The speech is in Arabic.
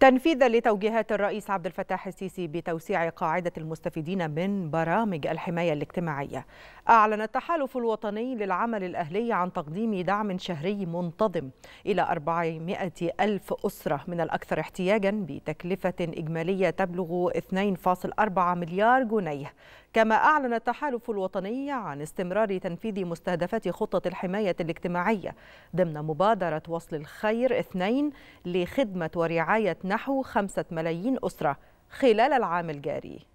تنفيذا لتوجيهات الرئيس عبد الفتاح السيسي بتوسيع قاعدة المستفيدين من برامج الحماية الاجتماعية أعلن التحالف الوطني للعمل الأهلي عن تقديم دعم شهري منتظم إلى 400 ألف أسرة من الأكثر احتياجا بتكلفة إجمالية تبلغ 2.4 مليار جنيه كما أعلن التحالف الوطني عن استمرار تنفيذ مستهدفات خطة الحماية الاجتماعية ضمن مبادرة وصل الخير اثنين لخدمة ورعاية نحو خمسة ملايين أسرة خلال العام الجاري